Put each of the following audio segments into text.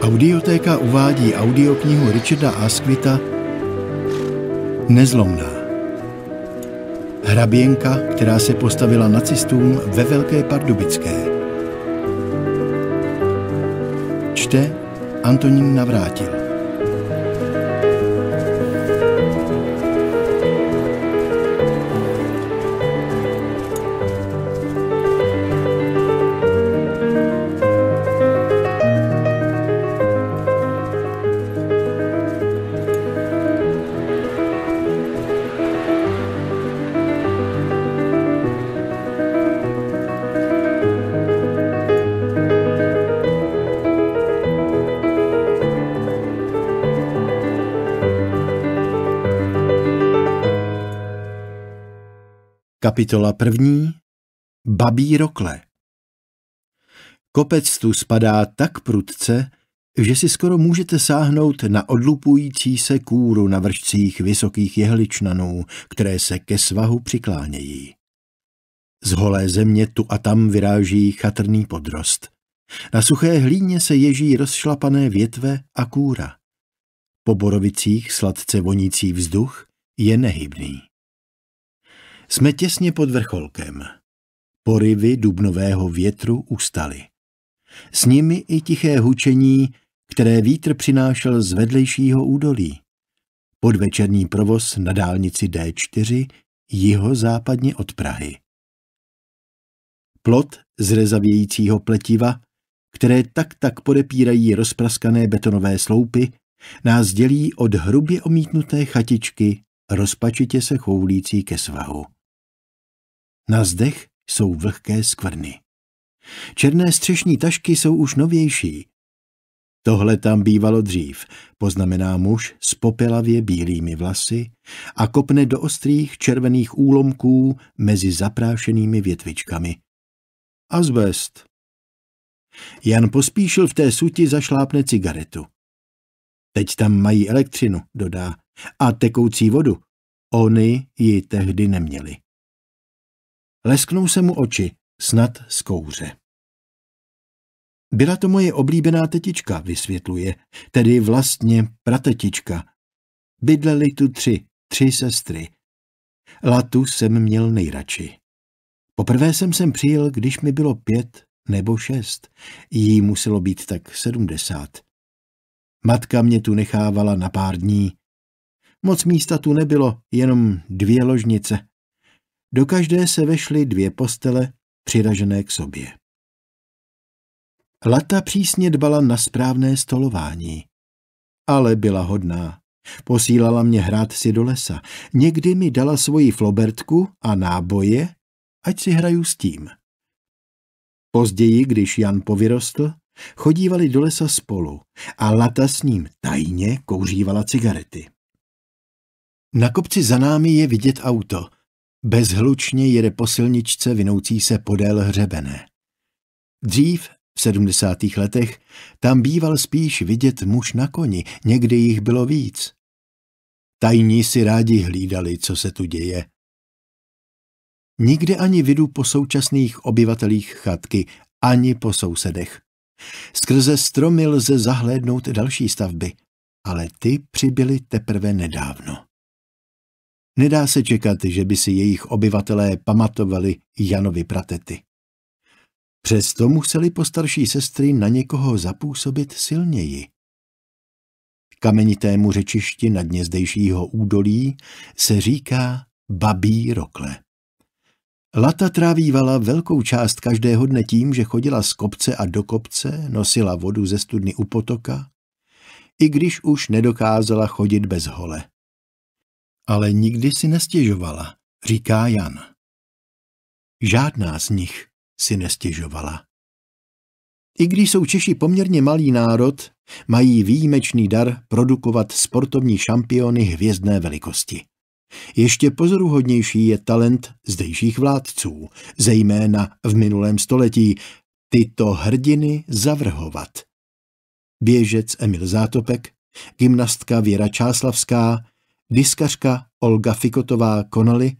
Audiotéka uvádí audioknihu Richarda Asquita Nezlomná. Hraběnka, která se postavila nacistům ve Velké Pardubické. Čte Antonín Navrátil. Kapitola první Babí rokle Kopec tu spadá tak prudce, že si skoro můžete sáhnout na odlupující se kůru na vršcích vysokých jehličnanů, které se ke svahu přiklánějí. Z holé země tu a tam vyráží chatrný podrost. Na suché hlíně se ježí rozšlapané větve a kůra. Po borovicích sladce vonící vzduch je nehybný. Jsme těsně pod vrcholkem. Porivy dubnového větru ustaly. S nimi i tiché hučení, které vítr přinášel z vedlejšího údolí. Podvečerní provoz na dálnici D4 jihozápadně od Prahy. Plot z rezavějícího pletiva, které tak tak podepírají rozpraskané betonové sloupy, nás dělí od hrubě omítnuté chatičky, rozpačitě se choulící ke svahu. Na zdech jsou vlhké skvrny. Černé střešní tašky jsou už novější. Tohle tam bývalo dřív, poznamená muž s popelavě bílými vlasy a kopne do ostrých červených úlomků mezi zaprášenými větvičkami. Azbest. Jan pospíšil v té suti zašlápne cigaretu. Teď tam mají elektřinu, dodá, a tekoucí vodu. Oni ji tehdy neměli. Lesknou se mu oči, snad z kouře. Byla to moje oblíbená tetička, vysvětluje, tedy vlastně pratetička. Bydleli tu tři, tři sestry. Latu jsem měl nejradši. Poprvé jsem sem přijel, když mi bylo pět nebo šest. Jí muselo být tak sedmdesát. Matka mě tu nechávala na pár dní. Moc místa tu nebylo, jenom dvě ložnice. Do každé se vešly dvě postele, přiražené k sobě. Lata přísně dbala na správné stolování. Ale byla hodná. Posílala mě hrát si do lesa. Někdy mi dala svoji flobertku a náboje, ať si hraju s tím. Později, když Jan povyrostl, chodívali do lesa spolu a Lata s ním tajně kouřívala cigarety. Na kopci za námi je vidět auto – Bezhlučně jede po silničce vinoucí se podél hřebene. Dřív, v sedmdesátých letech, tam býval spíš vidět muž na koni, někdy jich bylo víc. Tajní si rádi hlídali, co se tu děje. Nikde ani vidu po současných obyvatelích chatky, ani po sousedech. Skrze stromy lze zahlédnout další stavby, ale ty přibyly teprve nedávno. Nedá se čekat, že by si jejich obyvatelé pamatovali Janovi pratety. Přesto museli postarší sestry na někoho zapůsobit silněji. Kamenitému řečišti na dně zdejšího údolí se říká babí rokle. Lata trávívala velkou část každého dne tím, že chodila z kopce a do kopce, nosila vodu ze studny u potoka, i když už nedokázala chodit bez hole ale nikdy si nestěžovala, říká Jan. Žádná z nich si nestěžovala. I když jsou Češi poměrně malý národ, mají výjimečný dar produkovat sportovní šampiony hvězdné velikosti. Ještě pozoruhodnější je talent zdejších vládců, zejména v minulém století, tyto hrdiny zavrhovat. Běžec Emil Zátopek, gymnastka Věra Čáslavská, diskařka Olga Fikotová Konoli,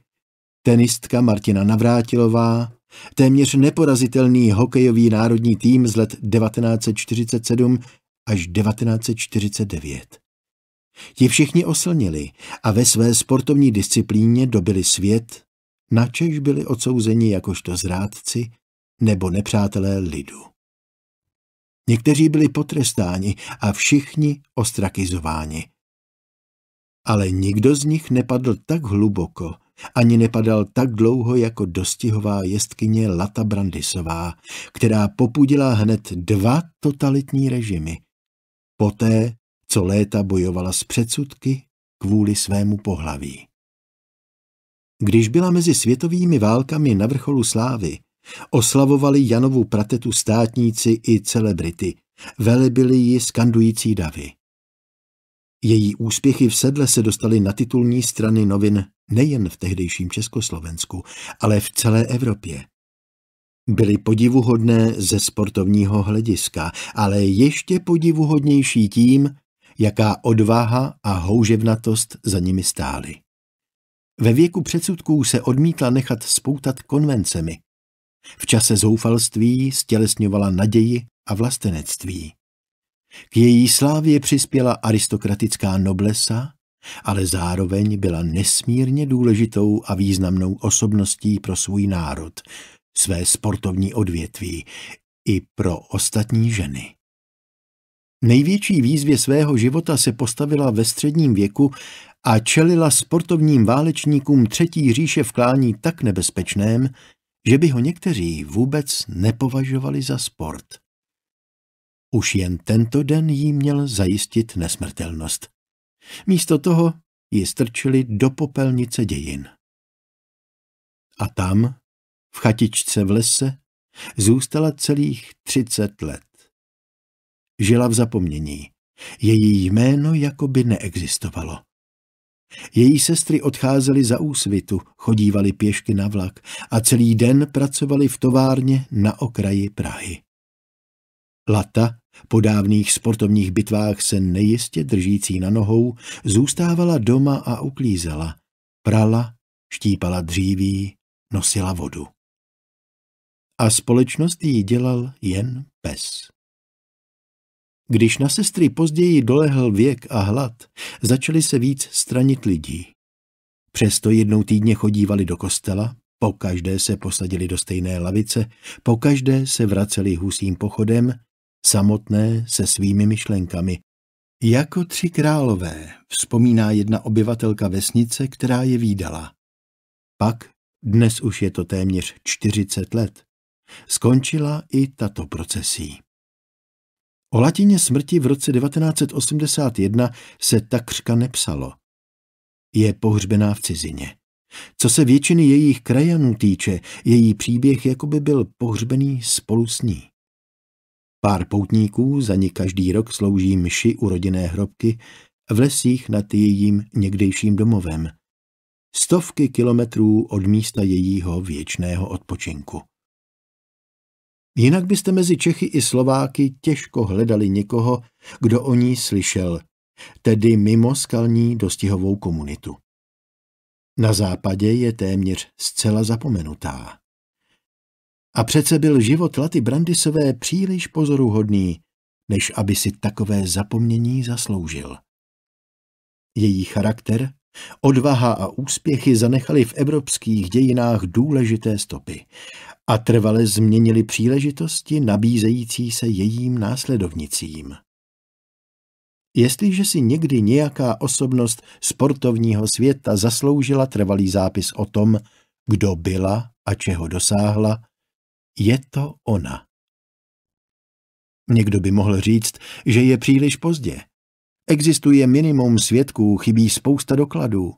tenistka Martina Navrátilová, téměř neporazitelný hokejový národní tým z let 1947 až 1949. Ti všichni oslnili a ve své sportovní disciplíně dobili svět, načež byli odsouzeni jakožto zrádci nebo nepřátelé lidu. Někteří byli potrestáni a všichni ostrakizováni ale nikdo z nich nepadl tak hluboko, ani nepadal tak dlouho jako dostihová jestkyně Lata Brandisová, která popudila hned dva totalitní režimy. Poté, co léta bojovala s předsudky kvůli svému pohlaví. Když byla mezi světovými válkami na vrcholu slávy, oslavovali Janovu pratetu státníci i celebrity, velebili ji skandující davy. Její úspěchy v sedle se dostaly na titulní strany novin nejen v tehdejším Československu, ale v celé Evropě. Byly podivuhodné ze sportovního hlediska, ale ještě podivuhodnější tím, jaká odvaha a houževnatost za nimi stály. Ve věku předsudků se odmítla nechat spoutat konvencemi. V čase zoufalství stělesňovala naději a vlastenectví. K její slávě přispěla aristokratická noblesa, ale zároveň byla nesmírně důležitou a významnou osobností pro svůj národ, své sportovní odvětví i pro ostatní ženy. Největší výzvě svého života se postavila ve středním věku a čelila sportovním válečníkům Třetí říše v klání tak nebezpečném, že by ho někteří vůbec nepovažovali za sport. Už jen tento den jí měl zajistit nesmrtelnost. Místo toho ji strčili do popelnice dějin. A tam, v chatičce v lese, zůstala celých třicet let. Žila v zapomnění. Její jméno jakoby neexistovalo. Její sestry odcházely za úsvitu, chodívaly pěšky na vlak a celý den pracovali v továrně na okraji Prahy. Lata, po dávných sportovních bitvách se nejistě držící na nohou zůstávala doma a uklízela, prala, štípala dříví, nosila vodu. A společnost jí dělal jen pes. Když na sestry později dolehl věk a hlad, začali se víc stranit lidí. Přesto jednou týdně chodívali do kostela, po každé se posadili do stejné lavice, po každé se vraceli husím pochodem samotné se svými myšlenkami. Jako tři králové, vzpomíná jedna obyvatelka vesnice, která je výdala. Pak, dnes už je to téměř 40 let, skončila i tato procesí. O latině smrti v roce 1981 se takřka nepsalo. Je pohřbená v cizině. Co se většiny jejich krajanů týče, její příběh jakoby byl pohřbený spolu s ní. Pár poutníků za ní každý rok slouží myši u rodinné hrobky v lesích nad jejím někdejším domovem. Stovky kilometrů od místa jejího věčného odpočinku. Jinak byste mezi Čechy i Slováky těžko hledali někoho, kdo o ní slyšel, tedy mimo skalní dostihovou komunitu. Na západě je téměř zcela zapomenutá. A přece byl život Laty Brandisové příliš pozoruhodný, než aby si takové zapomnění zasloužil. Její charakter, odvaha a úspěchy zanechali v evropských dějinách důležité stopy a trvale změnili příležitosti nabízející se jejím následovnicím. Jestliže si někdy nějaká osobnost sportovního světa zasloužila trvalý zápis o tom, kdo byla a čeho dosáhla, je to ona. Někdo by mohl říct, že je příliš pozdě. Existuje minimum svědků, chybí spousta dokladů.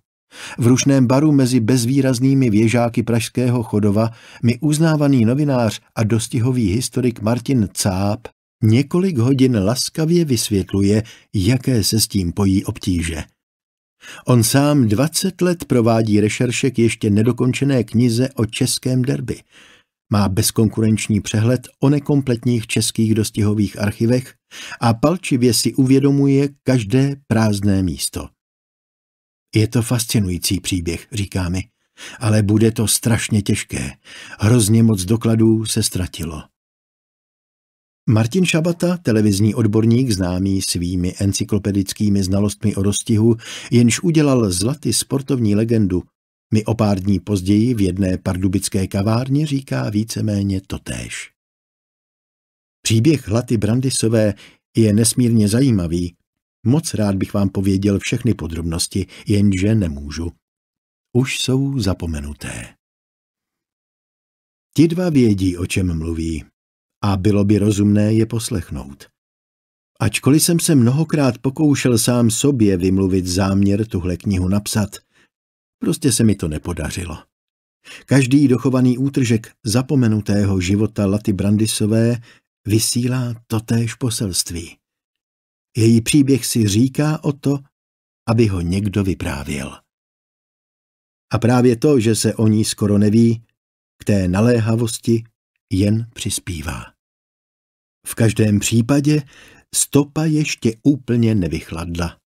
V rušném baru mezi bezvýraznými věžáky pražského chodova mi uznávaný novinář a dostihový historik Martin Cáp několik hodin laskavě vysvětluje, jaké se s tím pojí obtíže. On sám 20 let provádí rešeršek ještě nedokončené knize o českém derby – má bezkonkurenční přehled o nekompletních českých dostihových archivech a palčivě si uvědomuje každé prázdné místo. Je to fascinující příběh, říká mi, ale bude to strašně těžké. Hrozně moc dokladů se ztratilo. Martin Šabata, televizní odborník známý svými encyklopedickými znalostmi o dostihu, jenž udělal zlatý sportovní legendu, mi o pár dní později v jedné pardubické kavárně říká víceméně totéž. Příběh Laty Brandisové je nesmírně zajímavý. Moc rád bych vám pověděl všechny podrobnosti, jenže nemůžu. Už jsou zapomenuté. Ti dva vědí, o čem mluví, a bylo by rozumné je poslechnout. Ačkoliv jsem se mnohokrát pokoušel sám sobě vymluvit záměr tuhle knihu napsat – Prostě se mi to nepodařilo. Každý dochovaný útržek zapomenutého života Laty Brandisové vysílá totéž poselství. Její příběh si říká o to, aby ho někdo vyprávěl. A právě to, že se o ní skoro neví, k té naléhavosti jen přispívá. V každém případě stopa ještě úplně nevychladla.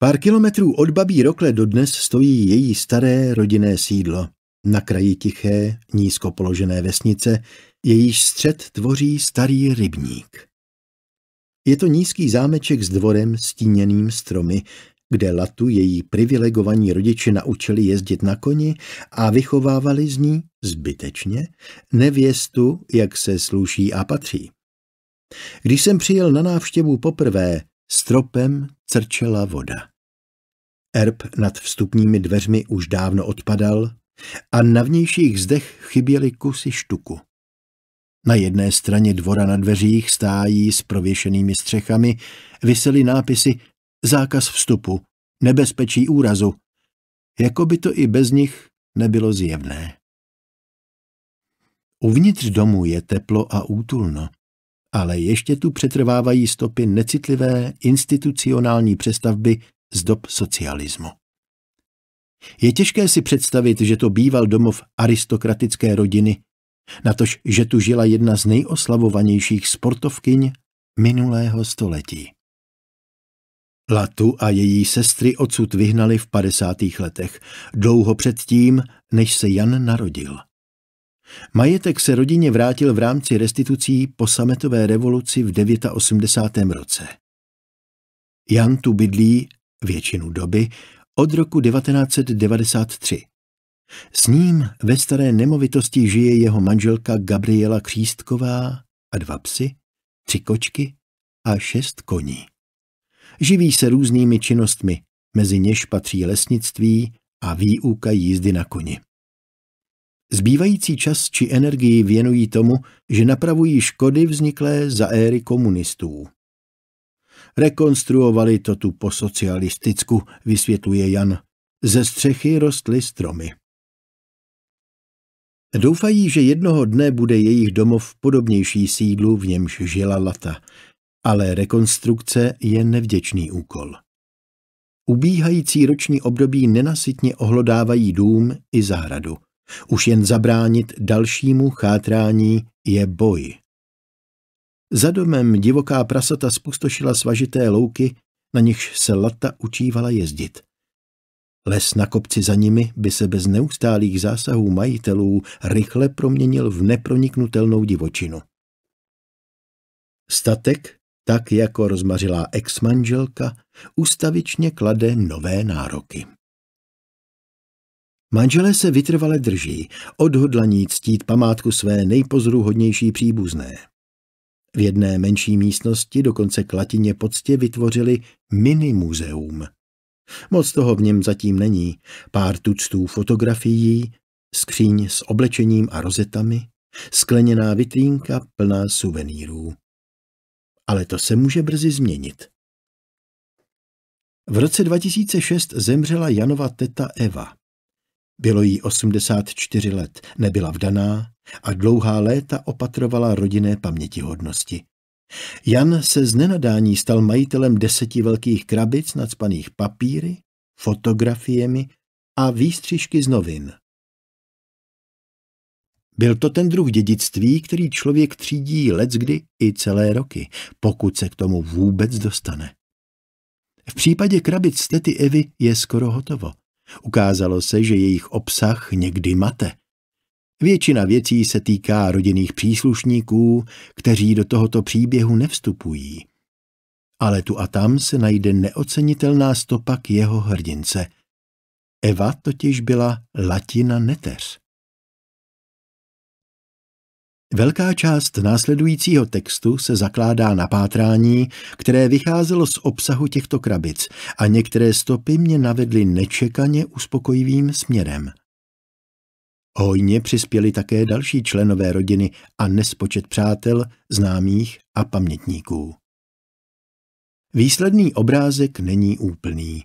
Pár kilometrů od Babí Rokle dodnes stojí její staré rodinné sídlo. Na kraji tiché, nízko položené vesnice, jejíž střed tvoří starý rybník. Je to nízký zámeček s dvorem stíněným stromy, kde Latu její privilegovaní rodiče naučili jezdit na koni a vychovávali z ní, zbytečně, nevěstu, jak se sluší a patří. Když jsem přijel na návštěvu poprvé, Stropem crčela voda. Erb nad vstupními dveřmi už dávno odpadal a na vnějších zdech chyběly kusy štuku. Na jedné straně dvora na dveřích stájí s prověšenými střechami vysely nápisy Zákaz vstupu, nebezpečí úrazu, jako by to i bez nich nebylo zjevné. Uvnitř domu je teplo a útulno ale ještě tu přetrvávají stopy necitlivé institucionální přestavby z dob socialismu. Je těžké si představit, že to býval domov aristokratické rodiny, natož, že tu žila jedna z nejoslavovanějších sportovkyň minulého století. Latu a její sestry odsud vyhnali v 50. letech, dlouho předtím, než se Jan narodil – Majetek se rodině vrátil v rámci restitucí po sametové revoluci v 89. roce. Jan tu bydlí většinu doby od roku 1993. S ním ve staré nemovitosti žije jeho manželka Gabriela Křístková a dva psy, tři kočky a šest koní. Živí se různými činnostmi, mezi něž patří lesnictví a výuka jízdy na koni. Zbývající čas či energii věnují tomu, že napravují škody vzniklé za éry komunistů. Rekonstruovali to tu po socialisticku, vysvětluje Jan. Ze střechy rostly stromy. Doufají, že jednoho dne bude jejich domov podobnější sídlu, v němž žila lata, ale rekonstrukce je nevděčný úkol. Ubíhající roční období nenasytně ohlodávají dům i zahradu – už jen zabránit dalšímu chátrání je boj. Za domem divoká prasata spustošila svažité louky, na nichž se lata učívala jezdit. Les na kopci za nimi by se bez neustálých zásahů majitelů rychle proměnil v neproniknutelnou divočinu. Statek, tak jako rozmařilá exmanželka, ustavičně klade nové nároky. Manželé se vytrvale drží, odhodlaní ctít památku své nejpozruhodnější příbuzné. V jedné menší místnosti dokonce k latině poctě vytvořili mini muzeum. Moc toho v něm zatím není, pár tuctů fotografií, skříň s oblečením a rozetami, skleněná vitrínka plná suvenýrů. Ale to se může brzy změnit. V roce 2006 zemřela Janova teta Eva. Bylo jí 84 let, nebyla vdaná a dlouhá léta opatrovala rodinné hodnosti. Jan se z nenadání stal majitelem deseti velkých krabic nadspaných papíry, fotografiemi a výstřižky z novin. Byl to ten druh dědictví, který člověk třídí leckdy i celé roky, pokud se k tomu vůbec dostane. V případě krabic tety Evy je skoro hotovo. Ukázalo se, že jejich obsah někdy mate. Většina věcí se týká rodinných příslušníků, kteří do tohoto příběhu nevstupují. Ale tu a tam se najde neocenitelná stopa k jeho hrdince. Eva totiž byla latina neteř. Velká část následujícího textu se zakládá na pátrání, které vycházelo z obsahu těchto krabic a některé stopy mě navedly nečekaně uspokojivým směrem. Hojně přispěli také další členové rodiny a nespočet přátel, známých a pamětníků. Výsledný obrázek není úplný.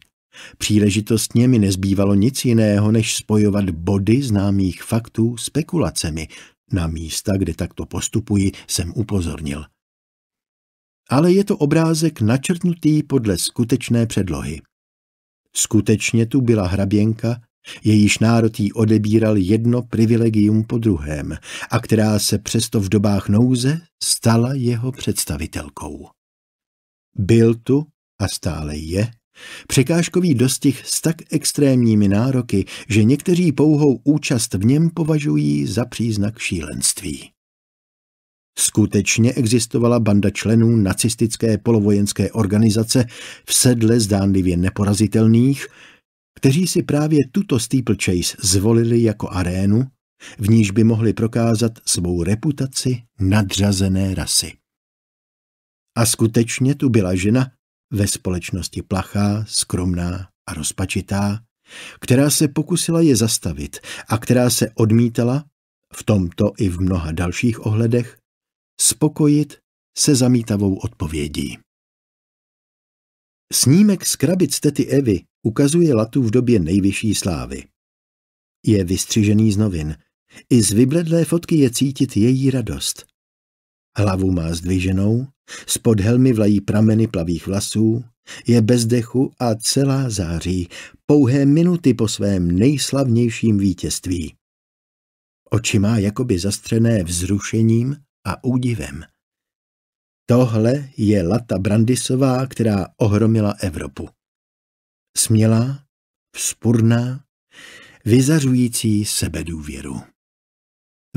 Příležitostně mi nezbývalo nic jiného, než spojovat body známých faktů spekulacemi, na místa, kde takto postupuji, jsem upozornil. Ale je to obrázek načrtnutý podle skutečné předlohy. Skutečně tu byla hraběnka, jejíž národ jí odebíral jedno privilegium po druhém a která se přesto v dobách nouze stala jeho představitelkou. Byl tu a stále je Překážkový dostih s tak extrémními nároky, že někteří pouhou účast v něm považují za příznak šílenství. Skutečně existovala banda členů nacistické polovojenské organizace v sedle zdánlivě neporazitelných, kteří si právě tuto steeplechase zvolili jako arénu, v níž by mohli prokázat svou reputaci nadřazené rasy. A skutečně tu byla žena, ve společnosti plachá, skromná a rozpačitá, která se pokusila je zastavit a která se odmítala, v tomto i v mnoha dalších ohledech, spokojit se zamítavou odpovědí. Snímek z krabic tety Evy ukazuje latu v době nejvyšší slávy. Je vystřižený z novin. I z vybledlé fotky je cítit její radost. Hlavu má zdviženou, spod helmy vlají prameny plavých vlasů, je bez dechu a celá září, pouhé minuty po svém nejslavnějším vítězství. Oči má jakoby zastřené vzrušením a údivem. Tohle je Lata Brandisová, která ohromila Evropu. Smělá, vzpurná, vyzařující sebedůvěru.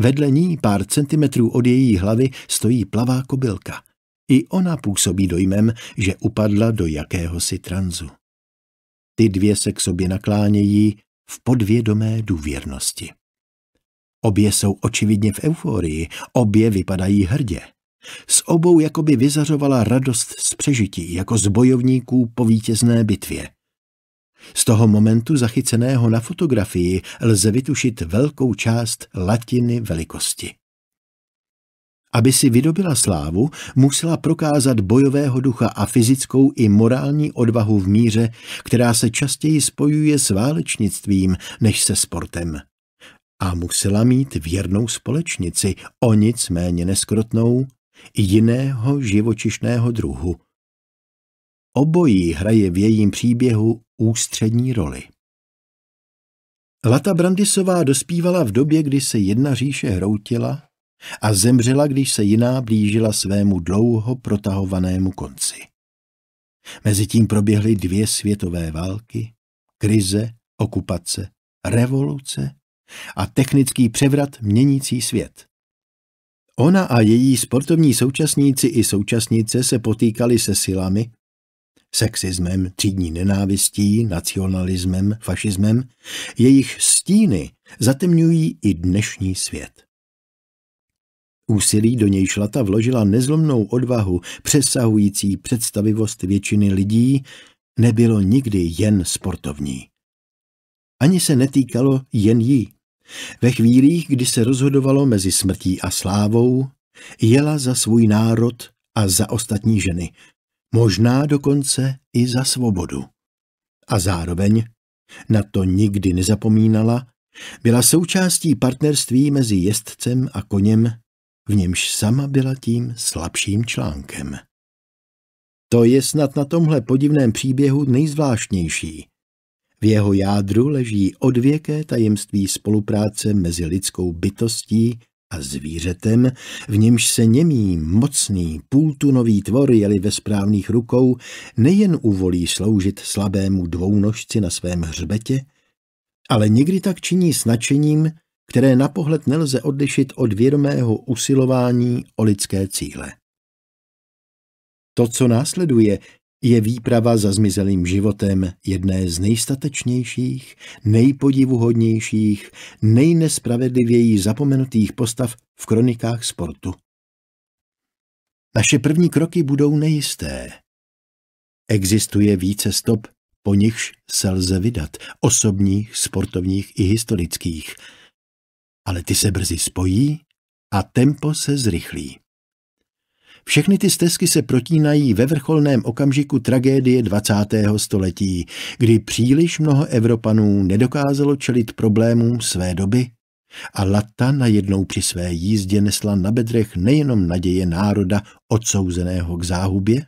Vedle ní, pár centimetrů od její hlavy, stojí plavá kobylka. I ona působí dojmem, že upadla do jakéhosi tranzu. Ty dvě se k sobě naklánějí v podvědomé důvěrnosti. Obě jsou očividně v euforii, obě vypadají hrdě. S obou jakoby vyzařovala radost z přežití, jako z bojovníků po vítězné bitvě. Z toho momentu zachyceného na fotografii lze vytušit velkou část latiny velikosti. Aby si vydobila slávu, musela prokázat bojového ducha a fyzickou i morální odvahu v míře, která se častěji spojuje s válečnictvím než se sportem. A musela mít věrnou společnici, o nic méně neskrotnou, jiného živočišného druhu, Obojí hraje v jejím příběhu ústřední roli. Lata Brandisová dospívala v době, kdy se jedna říše hroutila a zemřela, když se jiná blížila svému dlouho protahovanému konci. Mezitím proběhly dvě světové války, krize, okupace, revoluce a technický převrat měnící svět. Ona a její sportovní současníci i současnice se potýkali se silami, sexismem, třídní nenávistí, nacionalismem, fašismem, jejich stíny zatemňují i dnešní svět. Úsilí do něj šlata vložila nezlomnou odvahu, přesahující představivost většiny lidí, nebylo nikdy jen sportovní. Ani se netýkalo jen jí. Ve chvílích, kdy se rozhodovalo mezi smrtí a slávou, jela za svůj národ a za ostatní ženy, možná dokonce i za svobodu. A zároveň, na to nikdy nezapomínala, byla součástí partnerství mezi jezdcem a koněm, v němž sama byla tím slabším článkem. To je snad na tomhle podivném příběhu nejzvláštnější. V jeho jádru leží odvěké tajemství spolupráce mezi lidskou bytostí a zvířetem, v němž se němý, mocný, půltunový tvor, jeli ve správných rukou, nejen uvolí sloužit slabému dvounožci na svém hřbetě, ale někdy tak činí s nadšením, které na pohled nelze odlišit od vědomého usilování o lidské cíle. To, co následuje, je výprava za zmizelým životem jedné z nejstatečnějších, nejpodivuhodnějších, nejnespravedlivěji zapomenutých postav v kronikách sportu. Naše první kroky budou nejisté. Existuje více stop, po nichž se lze vydat, osobních, sportovních i historických. Ale ty se brzy spojí a tempo se zrychlí. Všechny ty stezky se protínají ve vrcholném okamžiku tragédie 20. století, kdy příliš mnoho Evropanů nedokázalo čelit problémům své doby a Latta najednou při své jízdě nesla na bedrech nejenom naděje národa odsouzeného k záhubě,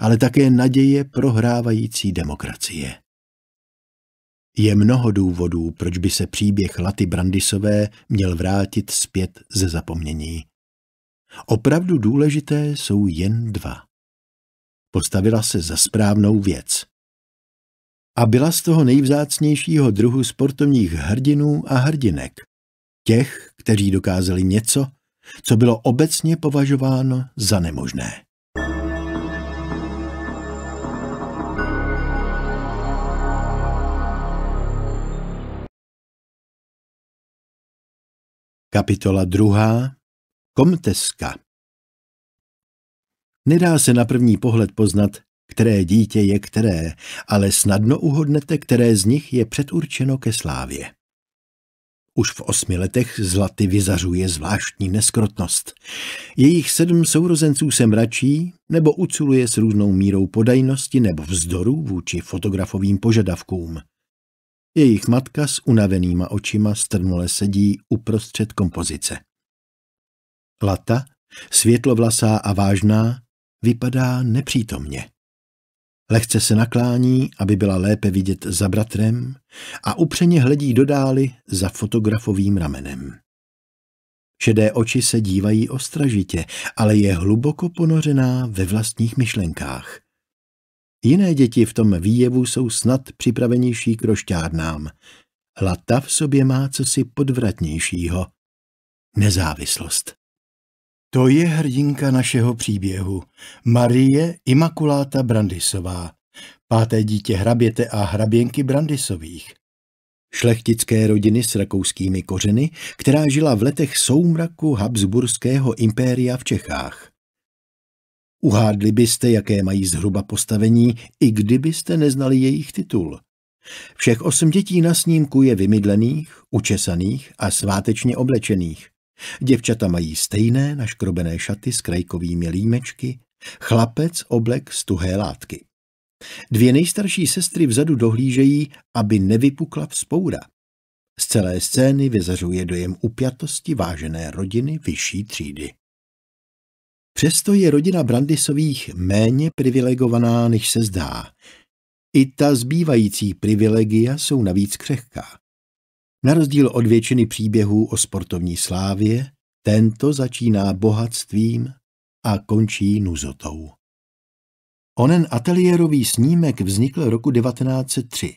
ale také naděje prohrávající demokracie. Je mnoho důvodů, proč by se příběh Laty Brandisové měl vrátit zpět ze zapomnění. Opravdu důležité jsou jen dva. Postavila se za správnou věc. A byla z toho nejvzácnějšího druhu sportovních hrdinů a hrdinek. Těch, kteří dokázali něco, co bylo obecně považováno za nemožné. Kapitola druhá. Komteska Nedá se na první pohled poznat, které dítě je které, ale snadno uhodnete, které z nich je předurčeno ke slávě. Už v osmi letech zlaty vyzařuje zvláštní neskrotnost. Jejich sedm sourozenců se mračí nebo uculuje s různou mírou podajnosti nebo vzdoru vůči fotografovým požadavkům. Jejich matka s unavenýma očima strnule sedí uprostřed kompozice. Lata, světlovlasá a vážná, vypadá nepřítomně. Lehce se naklání, aby byla lépe vidět za bratrem a upřeně hledí do dály za fotografovým ramenem. Šedé oči se dívají ostražitě, ale je hluboko ponořená ve vlastních myšlenkách. Jiné děti v tom výjevu jsou snad připravenější k rošťárnám. Lata v sobě má cosi podvratnějšího. Nezávislost. To je hrdinka našeho příběhu, Marie Imakuláta Brandisová, páté dítě hraběte a hraběnky Brandisových. Šlechtické rodiny s rakouskými kořeny, která žila v letech soumraku Habsburského impéria v Čechách. Uhádli byste, jaké mají zhruba postavení, i kdybyste neznali jejich titul. Všech osm dětí na snímku je vymydlených, učesaných a svátečně oblečených. Děvčata mají stejné naškrobené šaty s krajkovými límečky, chlapec oblek z tuhé látky. Dvě nejstarší sestry vzadu dohlížejí, aby nevypukla vzpoura. Z celé scény vyzařuje dojem upjatosti vážené rodiny vyšší třídy. Přesto je rodina Brandisových méně privilegovaná, než se zdá. I ta zbývající privilegia jsou navíc křehká. Na rozdíl od většiny příběhů o sportovní slávě, tento začíná bohatstvím a končí nuzotou. Onen ateliérový snímek vznikl roku 1903,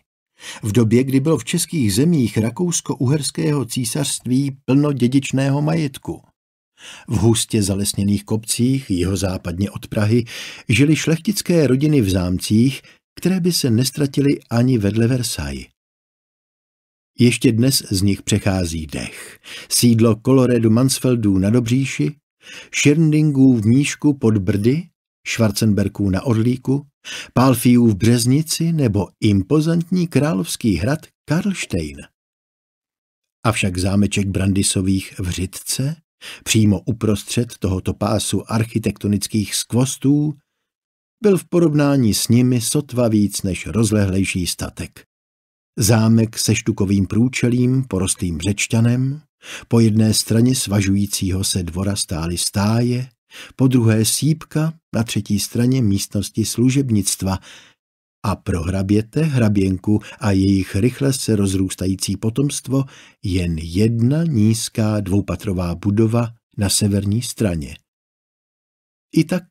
v době, kdy bylo v českých zemích rakousko-uherského císařství plno dědičného majetku. V hustě zalesněných kopcích jihozápadně od Prahy žili šlechtické rodiny v zámcích, které by se nestratily ani vedle Versailles. Ještě dnes z nich přechází dech. Sídlo Coloredu Mansfeldů na Dobříši, Schirndingů v Míšku pod Brdy, Schwarzenbergů na Orlíku, Pálfiů v Březnici nebo impozantní královský hrad Karlštejn. Avšak zámeček Brandisových v Řidce, přímo uprostřed tohoto pásu architektonických skvostů, byl v porovnání s nimi sotva víc než rozlehlejší statek zámek se štukovým průčelím porostým řečťanem, po jedné straně svažujícího se dvora stály stáje, po druhé sípka, na třetí straně místnosti služebnictva a pro hraběte, hraběnku a jejich rychle se rozrůstající potomstvo jen jedna nízká dvoupatrová budova na severní straně. I tak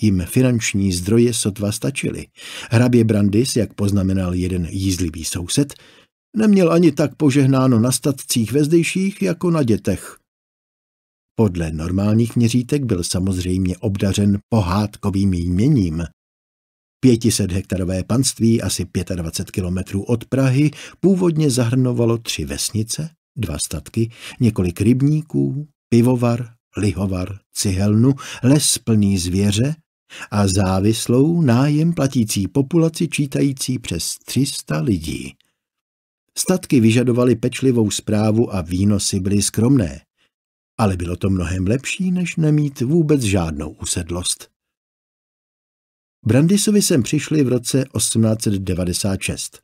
Jim finanční zdroje sotva stačily. Hrabě Brandis, jak poznamenal jeden jízlivý soused, neměl ani tak požehnáno na statcích vezdejších jako na dětech. Podle normálních měřítek byl samozřejmě obdařen pohádkovým jměním. 500 hektarové panství asi 25 kilometrů od Prahy původně zahrnovalo tři vesnice, dva statky, několik rybníků, pivovar, lihovar, cihelnu, les plný zvěře, a závislou nájem platící populaci čítající přes 300 lidí. Statky vyžadovaly pečlivou zprávu a výnosy byly skromné, ale bylo to mnohem lepší, než nemít vůbec žádnou usedlost. Brandisovi sem přišli v roce 1896.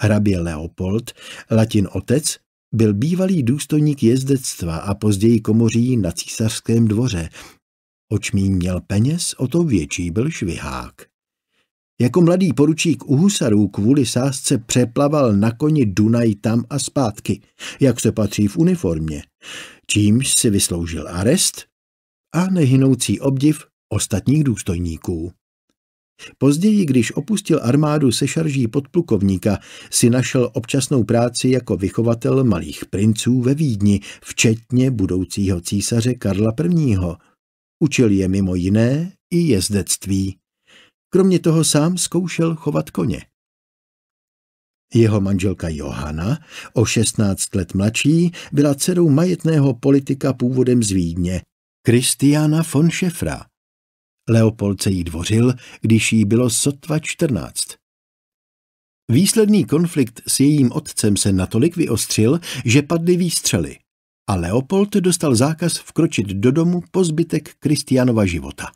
Hrabě Leopold, latin otec, byl bývalý důstojník jezdectva a později komoří na císařském dvoře, Oč mín měl peněz, o to větší byl švihák. Jako mladý poručík u husarů kvůli sásce přeplaval na koni Dunaj tam a zpátky, jak se patří v uniformě, čímž si vysloužil arest a nehynoucí obdiv ostatních důstojníků. Později, když opustil armádu se šarží podplukovníka, si našel občasnou práci jako vychovatel malých princů ve Vídni, včetně budoucího císaře Karla I., Učil je mimo jiné i jezdectví. Kromě toho sám zkoušel chovat koně. Jeho manželka Johana, o 16 let mladší, byla dcerou majetného politika původem z Vídně, Kristiana von Šefra. Leopold se jí dvořil, když jí bylo sotva 14. Výsledný konflikt s jejím otcem se natolik vyostřil, že padly výstřely a Leopold dostal zákaz vkročit do domu po zbytek Kristianova života.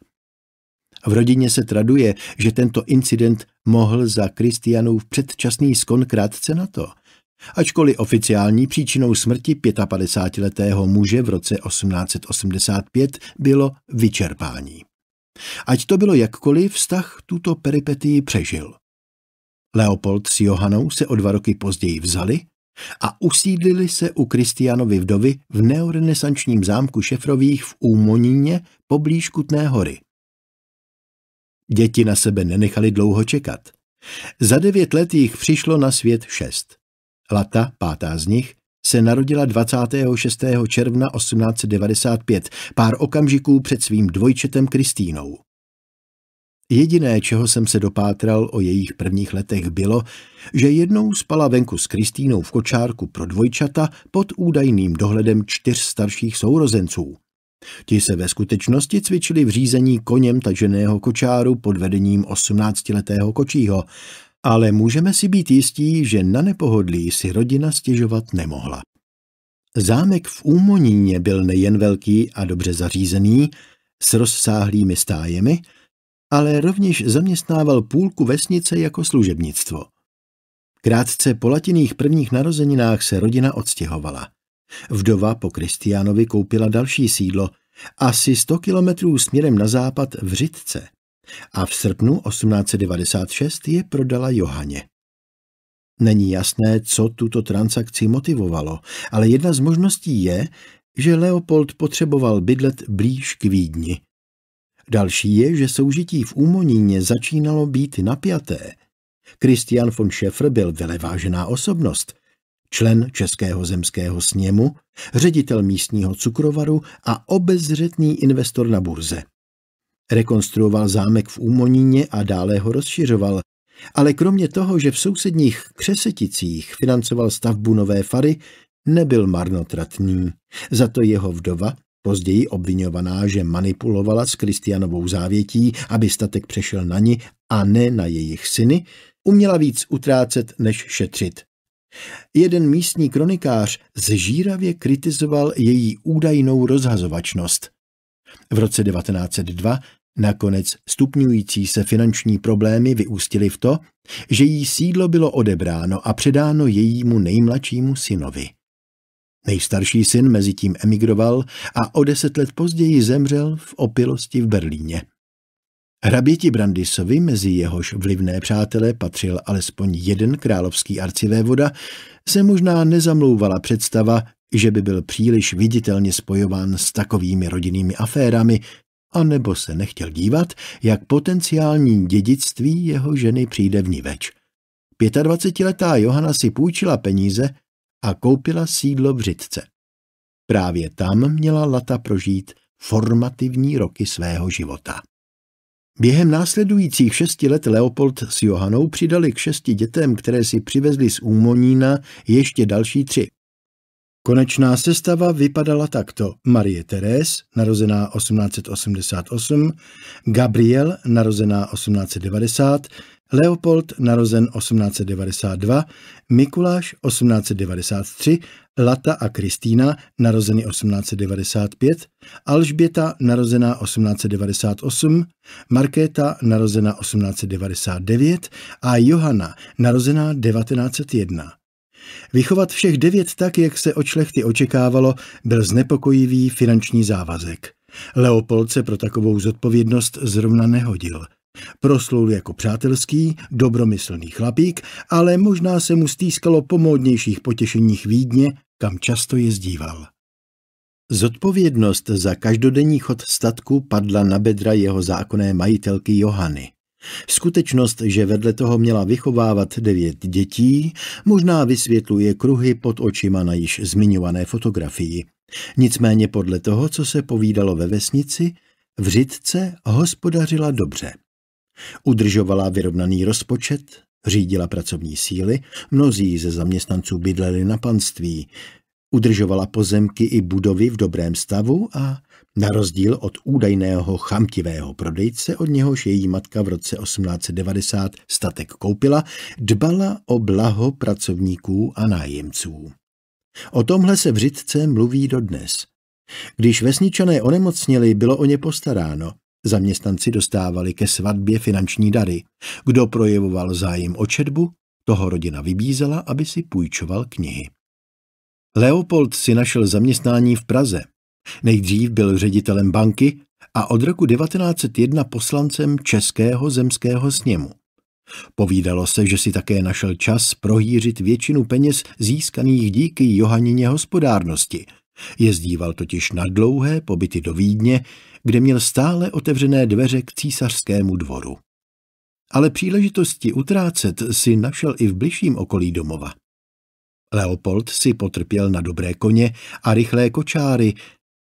V rodině se traduje, že tento incident mohl za Kristianův předčasný skon krátce na to, ačkoliv oficiální příčinou smrti 55-letého muže v roce 1885 bylo vyčerpání. Ať to bylo jakkoliv, vztah tuto peripetii přežil. Leopold s Johanou se o dva roky později vzali a usídlili se u Kristianovy vdovy v neorenesančním zámku Šefrových v Úmoníně poblíž Kutné hory. Děti na sebe nenechali dlouho čekat. Za devět let jich přišlo na svět šest. Lata, pátá z nich, se narodila 26. června 1895, pár okamžiků před svým dvojčetem Kristínou. Jediné, čeho jsem se dopátral o jejich prvních letech, bylo, že jednou spala venku s Kristínou v kočárku pro dvojčata pod údajným dohledem čtyř starších sourozenců. Ti se ve skutečnosti cvičili v řízení koněm taženého kočáru pod vedením 18-letého kočího, ale můžeme si být jistí, že na nepohodlí si rodina stěžovat nemohla. Zámek v Úmoníně byl nejen velký a dobře zařízený, s rozsáhlými stájemi, ale rovněž zaměstnával půlku vesnice jako služebnictvo. Krátce po latiných prvních narozeninách se rodina odstěhovala. Vdova po Kristiánovi koupila další sídlo, asi 100 kilometrů směrem na západ v Řitce a v srpnu 1896 je prodala Johaně. Není jasné, co tuto transakci motivovalo, ale jedna z možností je, že Leopold potřeboval bydlet blíž k Vídni. Další je, že soužití v Úmoníně začínalo být napjaté. Christian von Schäfer byl vylevážená osobnost, člen Českého zemského sněmu, ředitel místního cukrovaru a obezřetný investor na burze. Rekonstruoval zámek v Úmoníně a dále ho rozšiřoval, ale kromě toho, že v sousedních Křeseticích financoval stavbu nové fary, nebyl marnotratný. Za to jeho vdova Později obvinovaná, že manipulovala s Kristianovou závětí, aby statek přešel na ni a ne na jejich syny, uměla víc utrácet než šetřit. Jeden místní kronikář zžíravě kritizoval její údajnou rozhazovačnost. V roce 1902 nakonec stupňující se finanční problémy vyústily v to, že jí sídlo bylo odebráno a předáno jejímu nejmladšímu synovi. Nejstarší syn mezi tím emigroval a o deset let později zemřel v opilosti v Berlíně. Hraběti Brandisovi, mezi jehož vlivné přátelé patřil alespoň jeden královský arcivévoda, se možná nezamlouvala představa, že by byl příliš viditelně spojován s takovými rodinnými aférami, anebo se nechtěl dívat, jak potenciální dědictví jeho ženy přijde v ní več. 25-letá Johana si půjčila peníze a koupila sídlo v Řidce. Právě tam měla Lata prožít formativní roky svého života. Během následujících šesti let Leopold s Johanou přidali k šesti dětem, které si přivezli z Úmonína, ještě další tři. Konečná sestava vypadala takto. Marie Therese, narozená 1888, Gabriel, narozená 1890, Leopold, narozen 1892, Mikuláš 1893, Lata a Kristýna, narozeny 1895, Alžběta, narozená 1898, Markéta, narozená 1899 a Johana, narozená 1901. Vychovat všech devět tak, jak se od šlechty očekávalo, byl znepokojivý finanční závazek. Leopold se pro takovou zodpovědnost zrovna nehodil. Proslul jako přátelský, dobromyslný chlapík, ale možná se mu stýskalo po módnějších potěšeních Vídně, kam často jezdíval. Zodpovědnost za každodenní chod statku padla na bedra jeho zákonné majitelky Johany. Skutečnost, že vedle toho měla vychovávat devět dětí, možná vysvětluje kruhy pod očima na již zmiňované fotografii. Nicméně podle toho, co se povídalo ve vesnici, v Řidce hospodařila dobře. Udržovala vyrovnaný rozpočet, řídila pracovní síly, mnozí ze zaměstnanců bydleli na panství, udržovala pozemky i budovy v dobrém stavu a na rozdíl od údajného chamtivého prodejce, od něhož její matka v roce 1890 statek koupila, dbala o blaho pracovníků a nájemců. O tomhle se v Řidce mluví dodnes. Když vesničané onemocněli, bylo o ně postaráno. Zaměstnanci dostávali ke svatbě finanční dary. Kdo projevoval zájem o četbu, toho rodina vybízela, aby si půjčoval knihy. Leopold si našel zaměstnání v Praze Nejdřív byl ředitelem banky a od roku 1901 poslancem Českého zemského sněmu. Povídalo se, že si také našel čas prohýřit většinu peněz získaných díky Johanině hospodárnosti. Jezdíval totiž na dlouhé pobyty do Vídně, kde měl stále otevřené dveře k císařskému dvoru. Ale příležitosti utrácet si našel i v bližším okolí domova. Leopold si potrpěl na dobré koně a rychlé kočáry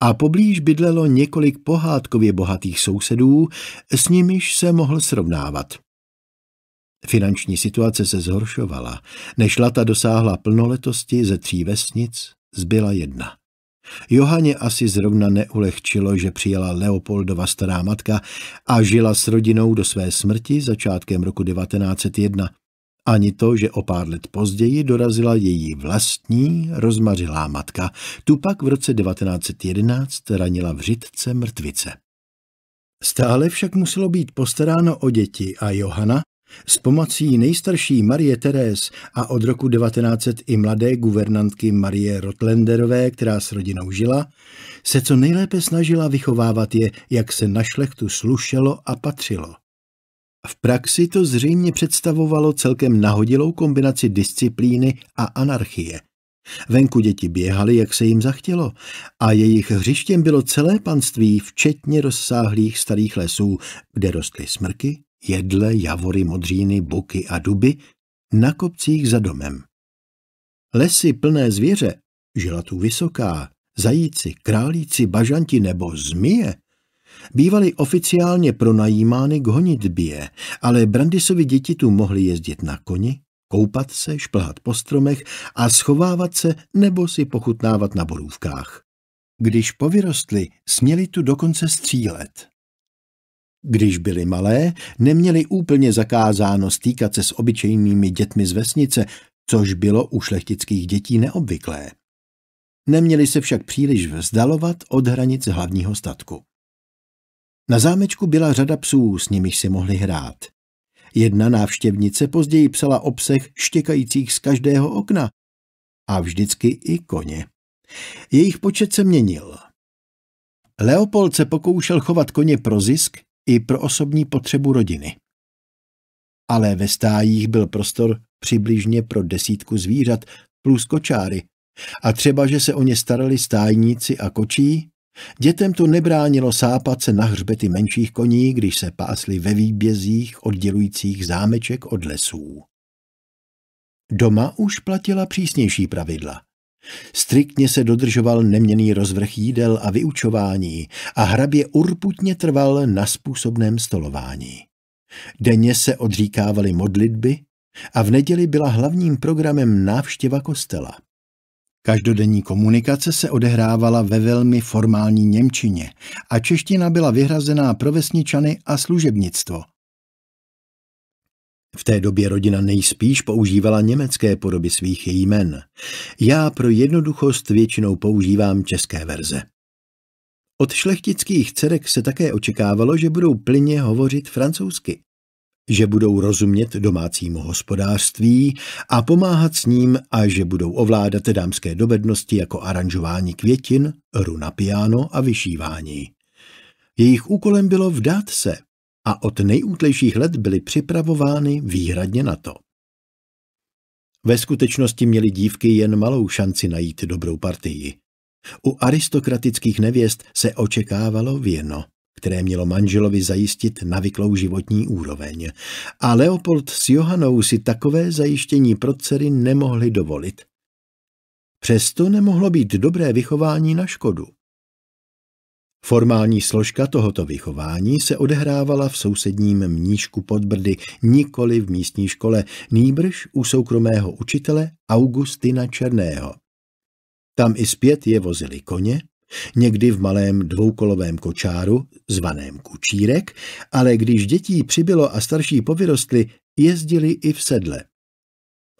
a poblíž bydlelo několik pohádkově bohatých sousedů, s nimiž se mohl srovnávat. Finanční situace se zhoršovala. Než Lata dosáhla plnoletosti ze tří vesnic, zbyla jedna. Johaně asi zrovna neulehčilo, že přijela Leopoldova stará matka a žila s rodinou do své smrti začátkem roku 1901. Ani to, že o pár let později dorazila její vlastní rozmařilá matka, tu pak v roce 1911 ranila v Řitce mrtvice. Stále však muselo být postaráno o děti a Johana s pomocí nejstarší Marie Teres a od roku 1900 i mladé guvernantky Marie Rotlenderové, která s rodinou žila, se co nejlépe snažila vychovávat je, jak se na šlechtu slušelo a patřilo. V praxi to zřejmě představovalo celkem nahodilou kombinaci disciplíny a anarchie. Venku děti běhaly, jak se jim zachtělo, a jejich hřištěm bylo celé panství, včetně rozsáhlých starých lesů, kde rostly smrky, jedle, javory, modříny, buky a duby, na kopcích za domem. Lesy plné zvěře, žilatů vysoká, zajíci, králíci, bažanti nebo zmije, bývaly oficiálně pronajímány k honitbě, ale Brandisovi děti tu mohly jezdit na koni, koupat se, šplhat po stromech a schovávat se nebo si pochutnávat na borůvkách. Když povyrostly, směli tu dokonce střílet. Když byli malé, neměli úplně zakázáno stýkat se s obyčejnými dětmi z vesnice, což bylo u šlechtických dětí neobvyklé. Neměli se však příliš vzdalovat od hranic hlavního statku. Na zámečku byla řada psů, s nimiž si mohli hrát. Jedna návštěvnice později psala obsah štěkajících z každého okna a vždycky i koně. Jejich počet se měnil. Leopold se pokoušel chovat koně pro zisk i pro osobní potřebu rodiny. Ale ve stájích byl prostor přibližně pro desítku zvířat plus kočáry a třeba, že se o ně starali stájníci a kočí, Dětem to nebránilo sápat se na hřbety menších koní, když se pásli ve výbězích oddělujících zámeček od lesů. Doma už platila přísnější pravidla. Striktně se dodržoval neměný rozvrh jídel a vyučování a hrabě urputně trval na způsobném stolování. Denně se odříkávaly modlitby a v neděli byla hlavním programem návštěva kostela. Každodenní komunikace se odehrávala ve velmi formální Němčině a čeština byla vyhrazená pro vesničany a služebnictvo. V té době rodina nejspíš používala německé podoby svých jmen. Já pro jednoduchost většinou používám české verze. Od šlechtických dcerek se také očekávalo, že budou plyně hovořit francouzsky že budou rozumět domácímu hospodářství a pomáhat s ním a že budou ovládat dámské dovednosti jako aranžování květin, hru na piano a vyšívání. Jejich úkolem bylo vdát se a od nejútlejších let byly připravovány výhradně na to. Ve skutečnosti měly dívky jen malou šanci najít dobrou partii. U aristokratických nevěst se očekávalo věno které mělo manželovi zajistit navyklou životní úroveň. A Leopold s Johanou si takové zajištění pro dcery nemohli dovolit. Přesto nemohlo být dobré vychování na škodu. Formální složka tohoto vychování se odehrávala v sousedním mníšku pod Brdy, nikoli v místní škole, nýbrž u soukromého učitele Augustina Černého. Tam i zpět je vozili koně Někdy v malém dvoukolovém kočáru, zvaném kučírek, ale když dětí přibylo a starší povyrostly, jezdili i v sedle.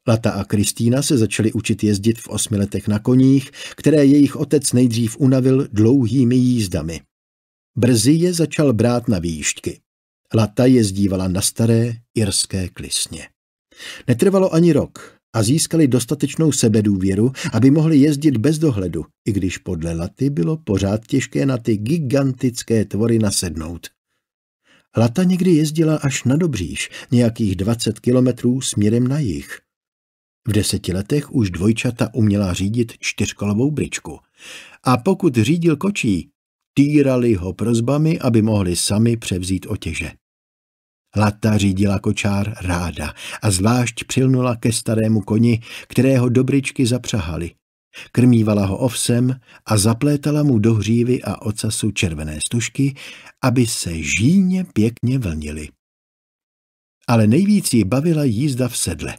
Lata a Kristýna se začaly učit jezdit v osmi letech na koních, které jejich otec nejdřív unavil dlouhými jízdami. Brzy je začal brát na výšťky. Lata jezdívala na staré irské klisně. Netrvalo ani rok, a získali dostatečnou sebedůvěru, aby mohli jezdit bez dohledu, i když podle Laty bylo pořád těžké na ty gigantické tvory nasednout. Lata někdy jezdila až na Dobříž, nějakých 20 kilometrů směrem na jih. V deseti letech už dvojčata uměla řídit čtyřkolovou bričku. A pokud řídil kočí, týrali ho prozbami, aby mohli sami převzít otěže. Lata řídila kočár ráda a zvlášť přilnula ke starému koni, kterého dobryčky zapřahali. Krmívala ho ovsem a zaplétala mu do hřívy a ocasu červené stužky, aby se žíně pěkně vlnily. Ale nejvíc ji bavila jízda v sedle.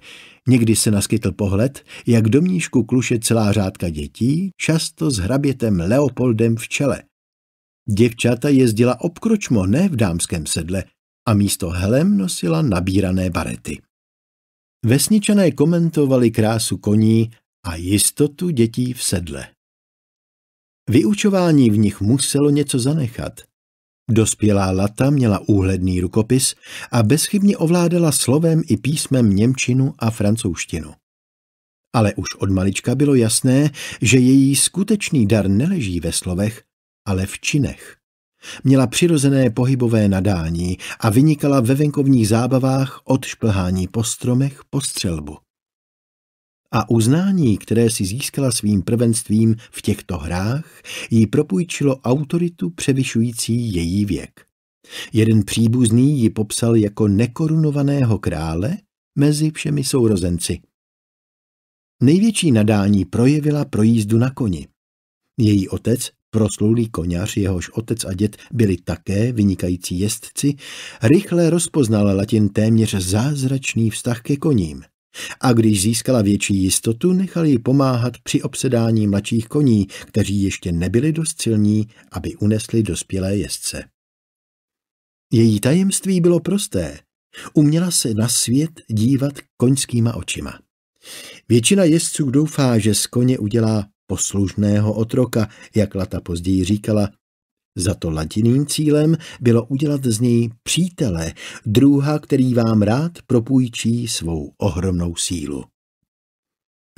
Někdy se naskytl pohled, jak do mníšku kluše celá řádka dětí, často s hrabětem Leopoldem v čele. Děvčata jezdila obkročmo, ne v dámském sedle – a místo helem nosila nabírané barety. Vesničané komentovali krásu koní a jistotu dětí v sedle. Vyučování v nich muselo něco zanechat. Dospělá Lata měla úhledný rukopis a bezchybně ovládala slovem i písmem Němčinu a francouzštinu. Ale už od malička bylo jasné, že její skutečný dar neleží ve slovech, ale v činech. Měla přirozené pohybové nadání a vynikala ve venkovních zábavách od šplhání po stromech po střelbu. A uznání, které si získala svým prvenstvím v těchto hrách, jí propůjčilo autoritu převyšující její věk. Jeden příbuzný ji popsal jako nekorunovaného krále mezi všemi sourozenci. Největší nadání projevila pro jízdu na koni. Její otec Proslulý koněř, jehož otec a děd byli také vynikající jezdci, rychle rozpoznala Latin téměř zázračný vztah ke koním. A když získala větší jistotu, nechal ji pomáhat při obsedání mladších koní, kteří ještě nebyli dost silní, aby unesli dospělé jezdce. Její tajemství bylo prosté. Uměla se na svět dívat koňskýma očima. Většina jezdců doufá, že z koně udělá poslužného otroka, jak Lata později říkala. Za to latiným cílem bylo udělat z něj přítele, druha, který vám rád propůjčí svou ohromnou sílu.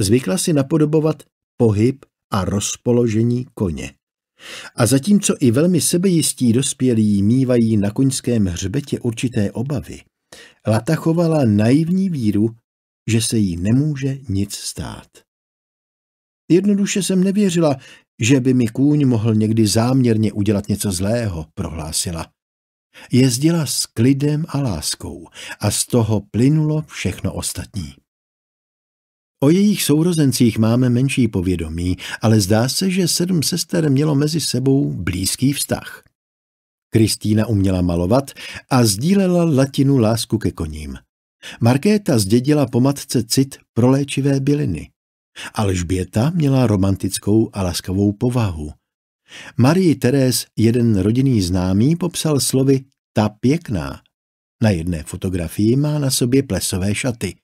Zvykla si napodobovat pohyb a rozpoložení koně. A zatímco i velmi sebejistí dospělí mývají na koňském hřbetě určité obavy, Lata chovala naivní víru, že se jí nemůže nic stát. Jednoduše jsem nevěřila, že by mi kůň mohl někdy záměrně udělat něco zlého, prohlásila. Jezdila s klidem a láskou a z toho plynulo všechno ostatní. O jejich sourozencích máme menší povědomí, ale zdá se, že sedm sester mělo mezi sebou blízký vztah. Kristýna uměla malovat a sdílela latinu lásku ke koním. Markéta zdědila po matce cit pro léčivé byliny. Alžběta měla romantickou a laskavou povahu. Marii Teres jeden rodinný známý popsal slovy ta pěkná. Na jedné fotografii má na sobě plesové šaty.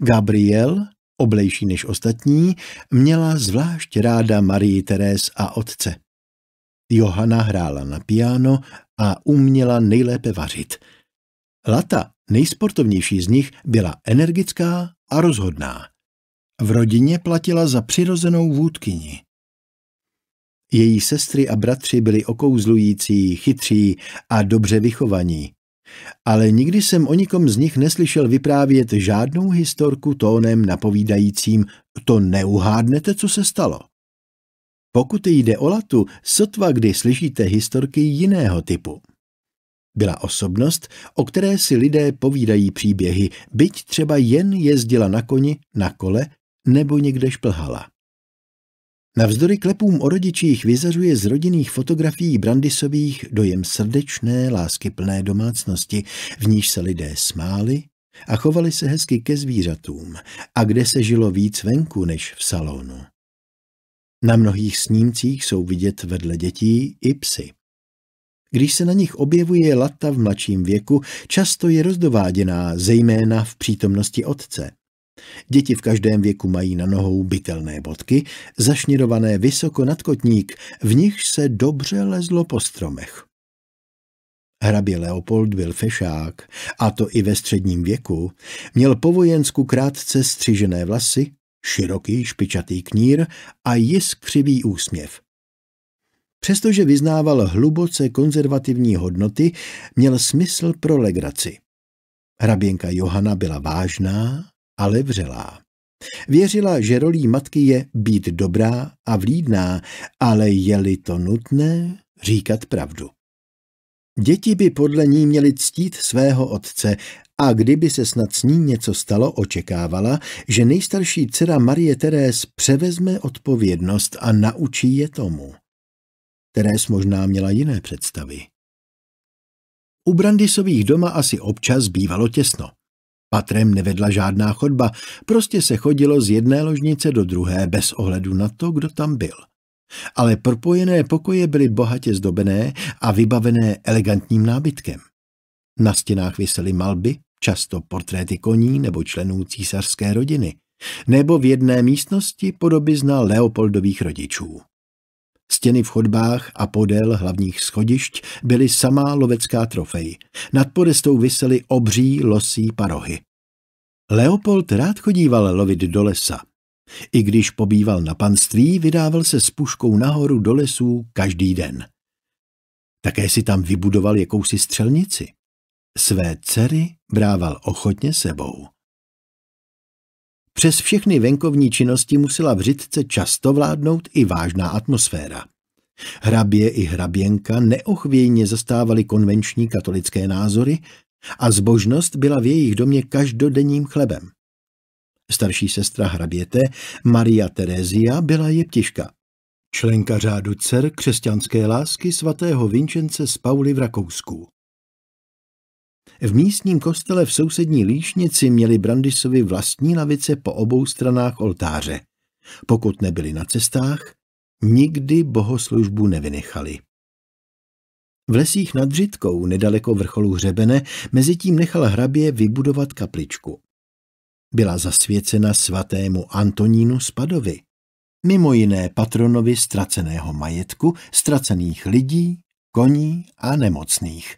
Gabriel, oblejší než ostatní, měla zvlášť ráda Marii Teres a otce. Johana hrála na piano a uměla nejlépe vařit. Lata, nejsportovnější z nich, byla energická a rozhodná. V rodině platila za přirozenou vůdkyni. Její sestry a bratři byli okouzlující, chytří a dobře vychovaní. Ale nikdy jsem o nikom z nich neslyšel vyprávět žádnou historku tónem napovídajícím to neuhádnete, co se stalo. Pokud jde o latu, sotva kdy slyšíte historky jiného typu. Byla osobnost, o které si lidé povídají příběhy, byť třeba jen jezdila na koni, na kole nebo někde šplhala. Navzdory klepům o rodičích vyzařuje z rodinných fotografií Brandisových dojem srdečné, láskyplné domácnosti, v níž se lidé smáli a chovali se hezky ke zvířatům a kde se žilo víc venku než v salonu. Na mnohých snímcích jsou vidět vedle dětí i psy. Když se na nich objevuje lata v mladším věku, často je rozdováděná, zejména v přítomnosti otce. Děti v každém věku mají na nohou bytelné bodky, zašněrované vysoko nad kotník, v nich se dobře lezlo po stromech. Hrabě Leopold byl fešák, a to i ve středním věku, měl po vojensku krátce střižené vlasy, široký špičatý knír a jiskřivý úsměv. Přestože vyznával hluboce konzervativní hodnoty, měl smysl pro legraci. Hraběnka Johana byla vážná, ale vřelá. Věřila, že rolí matky je být dobrá a vlídná, ale je-li to nutné, říkat pravdu. Děti by podle ní měly ctít svého otce a kdyby se snad s ní něco stalo, očekávala, že nejstarší dcera Marie Teres převezme odpovědnost a naučí je tomu. Teres možná měla jiné představy. U Brandisových doma asi občas bývalo těsno. Patrem nevedla žádná chodba, prostě se chodilo z jedné ložnice do druhé bez ohledu na to, kdo tam byl. Ale propojené pokoje byly bohatě zdobené a vybavené elegantním nábytkem. Na stěnách visely malby, často portréty koní nebo členů císařské rodiny, nebo v jedné místnosti podobizna Leopoldových rodičů. Stěny v chodbách a podél hlavních schodišť byly samá lovecká trofej. Nad podestou visely obří losí parohy. Leopold rád chodíval lovit do lesa. I když pobýval na panství, vydával se s puškou nahoru do lesů každý den. Také si tam vybudoval jakousi střelnici. Své dcery brával ochotně sebou. Přes všechny venkovní činnosti musela v řidce často vládnout i vážná atmosféra. Hrabě i hraběnka neochvějně zastávali konvenční katolické názory a zbožnost byla v jejich domě každodenním chlebem. Starší sestra hraběte Maria Terezia byla jeptiška, členka řádu dcer křesťanské lásky svatého Vincence z Pauly v Rakousku. V místním kostele v sousední Líšnici měli Brandisovi vlastní lavice po obou stranách oltáře. Pokud nebyli na cestách, nikdy bohoslužbu nevynechali. V lesích nad Řitkou, nedaleko vrcholu hřebene, mezitím nechal hrabě vybudovat kapličku. Byla zasvěcena svatému Antonínu Spadovi, mimo jiné patronovi ztraceného majetku, ztracených lidí, koní a nemocných.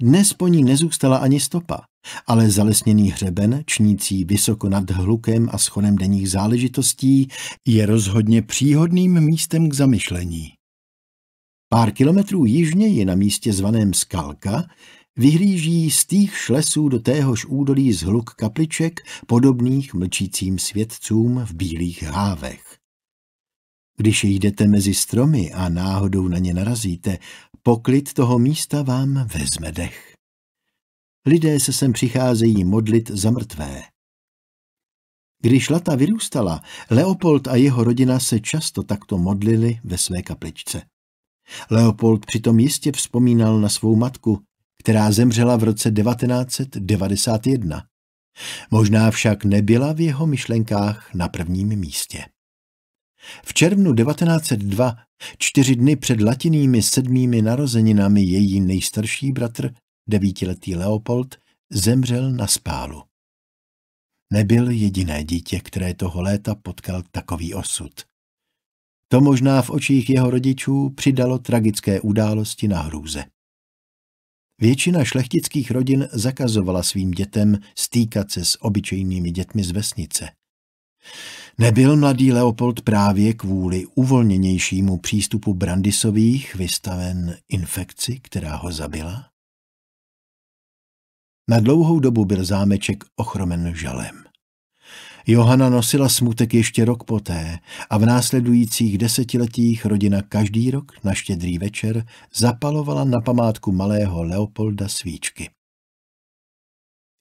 Dnes po ní nezůstala ani stopa, ale zalesněný hřeben, čnící vysoko nad hlukem a schonem denních záležitostí, je rozhodně příhodným místem k zamyšlení. Pár kilometrů jižněji na místě zvaném Skalka vyhlíží z tých šlesů do téhož údolí zhluk kapliček podobných mlčícím svědcům v bílých hávech. Když jdete mezi stromy a náhodou na ně narazíte, poklid toho místa vám vezme dech. Lidé se sem přicházejí modlit za mrtvé. Když lata vyrůstala, Leopold a jeho rodina se často takto modlili ve své kapličce. Leopold přitom jistě vzpomínal na svou matku, která zemřela v roce 1991. Možná však nebyla v jeho myšlenkách na prvním místě. V červnu 1902, čtyři dny před latinými sedmými narozeninami, její nejstarší bratr, devítiletý Leopold, zemřel na spálu. Nebyl jediné dítě, které toho léta potkal takový osud. To možná v očích jeho rodičů přidalo tragické události na hrůze. Většina šlechtických rodin zakazovala svým dětem stýkat se s obyčejnými dětmi z vesnice. Nebyl mladý Leopold právě kvůli uvolněnějšímu přístupu Brandisových vystaven infekci, která ho zabila? Na dlouhou dobu byl zámeček ochromen žalem. Johana nosila smutek ještě rok poté a v následujících desetiletích rodina každý rok na štědrý večer zapalovala na památku malého Leopolda svíčky.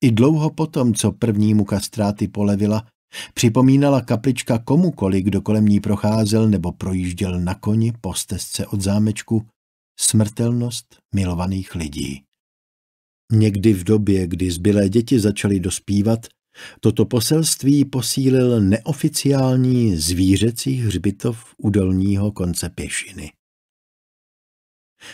I dlouho potom, co prvnímu kastráty polevila, připomínala kaplička komukoli, kdo kolem ní procházel nebo projížděl na koni po stezce od zámečku, smrtelnost milovaných lidí. Někdy v době, kdy zbylé děti začaly dospívat, Toto poselství posílil neoficiální zvířecí hřbitov u dolního konce pěšiny.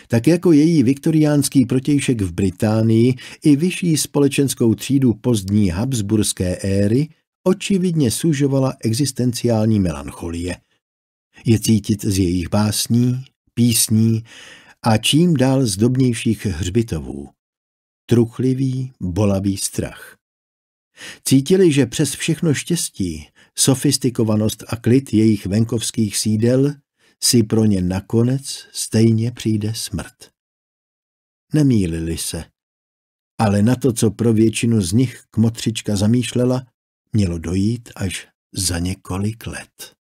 Tak jako její viktoriánský protějšek v Británii i vyšší společenskou třídu pozdní habsburské éry očividně sužovala existenciální melancholie. Je cítit z jejich básní, písní a čím dál zdobnějších hřbitovů. Truchlivý, bolavý strach – Cítili, že přes všechno štěstí, sofistikovanost a klid jejich venkovských sídel si pro ně nakonec stejně přijde smrt. Nemýlili se, ale na to, co pro většinu z nich kmotřička zamýšlela, mělo dojít až za několik let.